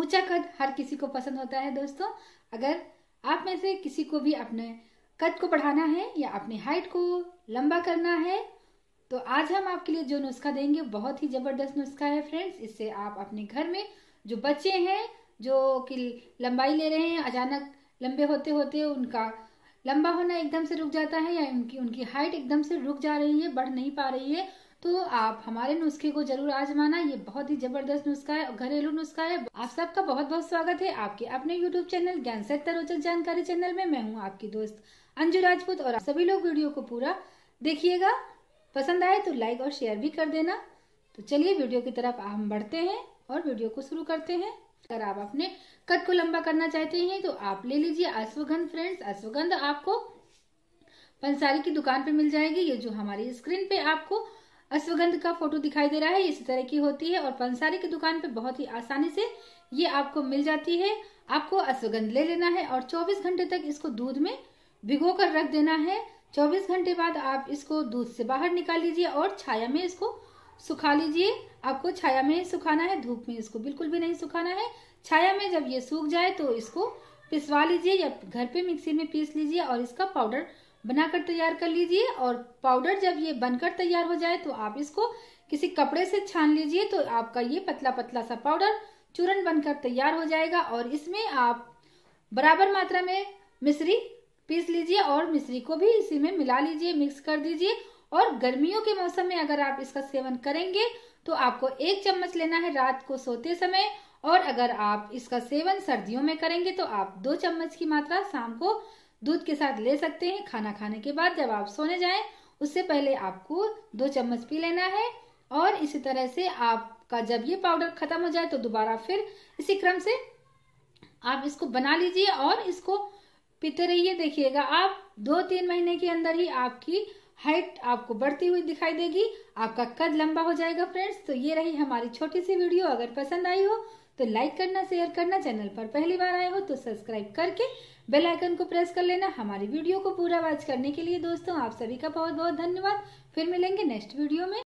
ऊंचा कद हर किसी को पसंद होता है दोस्तों अगर आप में से किसी को भी अपने कद को बढ़ाना है या अपनी हाइट को लंबा करना है तो आज हम आपके लिए जो नुस्खा देंगे बहुत ही जबरदस्त नुस्खा है फ्रेंड्स इससे आप अपने घर में जो बच्चे हैं जो कि लंबाई ले रहे हैं अचानक लंबे होते होते उनका लंबा होना एकदम से रुक जाता है या उनकी उनकी हाइट एकदम से रुक जा रही है बढ़ नहीं पा रही है तो आप हमारे नुस्खे को जरूर आजमाना ये बहुत ही जबरदस्त नुस्खा है घरेलू नुस्खा है आप सबका बहुत बहुत स्वागत है आपके अपने यूट्यूब चैनल ज्ञान सत्ता रोचक जानकारी चैनल में मैं हूँ आपकी दोस्त अंजू राजपूत और सभी लोग वीडियो को पूरा देखिएगा पसंद आए तो लाइक और शेयर भी कर देना तो चलिए वीडियो की तरफ हम बढ़ते हैं और वीडियो को शुरू करते हैं अगर आप अपने कद को लंबा करना चाहते हैं तो आप ले लीजिए अश्वगंध फ्रेंड्स अश्वगंध आपको पंसारी की दुकान पे मिल जाएगी ये जो हमारी स्क्रीन पे आपको अश्वगंध का फोटो दिखाई दे रहा है इसी तरह की होती है और पंसारी की दुकान पे बहुत ही आसानी से ये आपको मिल जाती है आपको अश्वगंध ले लेना है और 24 घंटे तक इसको दूध में भिगो कर रख देना है 24 घंटे बाद आप इसको दूध से बाहर निकाल लीजिए और छाया में इसको सुखा लीजिए आपको छाया में सुखाना है धूप में इसको बिल्कुल भी नहीं सुखाना है छाया में जब ये सूख जाए तो इसको पिसवा लीजिए या घर पे मिक्सी में पीस लीजिए और इसका पाउडर बनाकर तैयार कर लीजिए और पाउडर जब ये बनकर तैयार हो जाए तो आप इसको किसी कपड़े से छान लीजिए तो आपका ये पतला पतला सा पाउडर चूरन बनकर तैयार हो जाएगा और इसमें आप बराबर मात्रा में मिश्री पीस लीजिए और मिश्री को भी इसी में मिला लीजिए मिक्स कर दीजिए और गर्मियों के मौसम में अगर आप इसका सेवन करेंगे तो आपको एक चम्मच लेना है रात को सोते समय और अगर आप इसका सेवन सर्दियों में करेंगे तो आप दो चम्मच की मात्रा शाम को दूध के साथ ले सकते हैं खाना खाने के बाद जब आप सोने जाएं उससे पहले आपको दो चम्मच पी लेना है और इसी तरह से आपका जब ये पाउडर खत्म हो जाए तो दोबारा फिर इसी क्रम से आप इसको बना लीजिए और इसको पीते रहिए देखिएगा आप दो तीन महीने के अंदर ही आपकी हाइट आपको बढ़ती हुई दिखाई देगी आपका कद लंबा हो जाएगा फ्रेंड्स तो ये रही हमारी छोटी सी वीडियो अगर पसंद आई हो तो लाइक करना शेयर करना चैनल पर पहली बार आए हो तो सब्सक्राइब करके बेल आइकन को प्रेस कर लेना हमारी वीडियो को पूरा वॉच करने के लिए दोस्तों आप सभी का बहुत बहुत धन्यवाद फिर मिलेंगे नेक्स्ट वीडियो में